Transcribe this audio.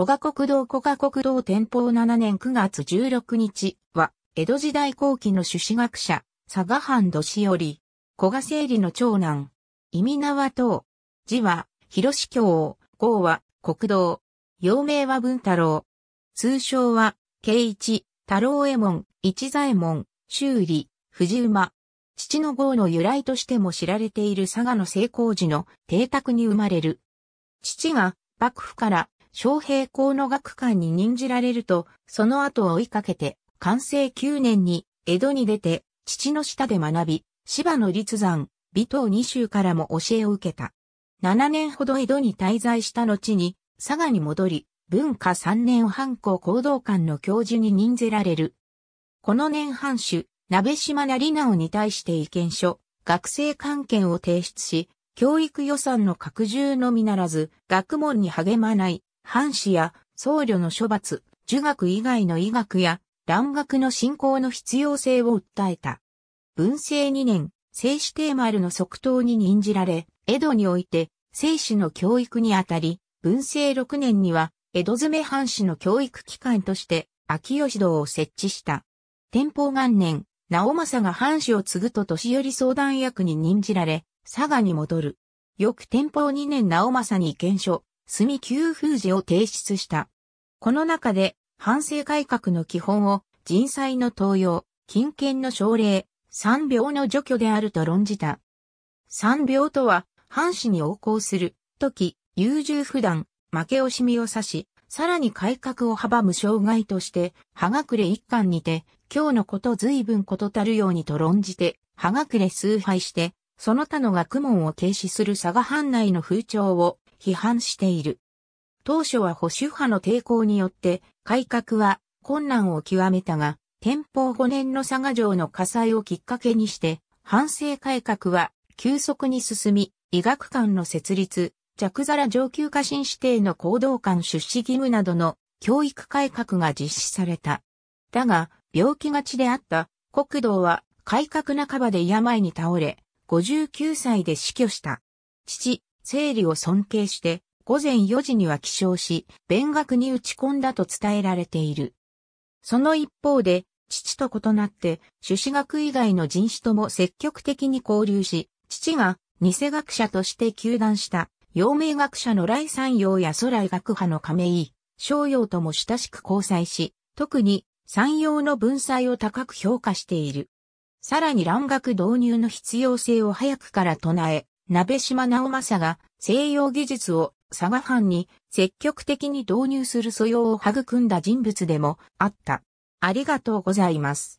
古賀国道古賀国道天保7年9月16日は、江戸時代後期の朱子学者、佐賀藩土寄より、古賀整理の長男、意味縄等、字は、広志教、号は、国道、陽明は文太郎、通称は、慶一、太郎右衛門、一左衛門、修理、藤馬。父の号の由来としても知られている佐賀の成功時の邸宅に生まれる。父が幕府から昌平校の学館に任じられると、その後を追いかけて、完成9年に江戸に出て、父の下で学び、芝の立山、美藤二州からも教えを受けた。7年ほど江戸に滞在した後に、佐賀に戻り、文化3年半校行動館の教授に任ぜられる。この年半種、鍋島成直に対して意見書、学生関係を提出し、教育予算の拡充のみならず、学問に励まない、藩士や僧侶の処罰、儒学以外の医学や蘭学の信仰の必要性を訴えた。文政2年、聖子テーマルの即答に任じられ、江戸において、聖子の教育にあたり、文政6年には、江戸詰藩士の教育機関として、秋吉堂を設置した。天保元年、直政が藩士を継ぐと年寄り相談役に任じられ、佐賀に戻る。翌天保2年直政に原書、住給封じを提出した。この中で、反省改革の基本を、人災の登用、金券の奨励、三病の除去であると論じた。三病とは、藩士に横行する、時、優柔不断、負け惜しみを指し、さらに改革を阻む障害として、葉隠れ一貫にて、今日のこと随分ことたるようにと論じて、葉隠れ崇拝して、その他の学問を軽視する佐賀藩内の風潮を批判している。当初は保守派の抵抗によって改革は困難を極めたが、天保5年の佐賀城の火災をきっかけにして、反省改革は急速に進み、医学館の設立、着皿上級家臣指定の行動館出資義務などの教育改革が実施された。だが、病気がちであった国道は改革半ばで病に倒れ、59歳で死去した。父、生理を尊敬して、午前4時には起床し、勉学に打ち込んだと伝えられている。その一方で、父と異なって、朱子学以外の人種とも積極的に交流し、父が偽学者として求断した、陽明学者の来山陽や空来学派の亀井、昭陽とも親しく交際し、特に山陽の文才を高く評価している。さらに蘭学導入の必要性を早くから唱え、鍋島直政が西洋技術を佐賀藩に積極的に導入する素養を育んだ人物でもあった。ありがとうございます。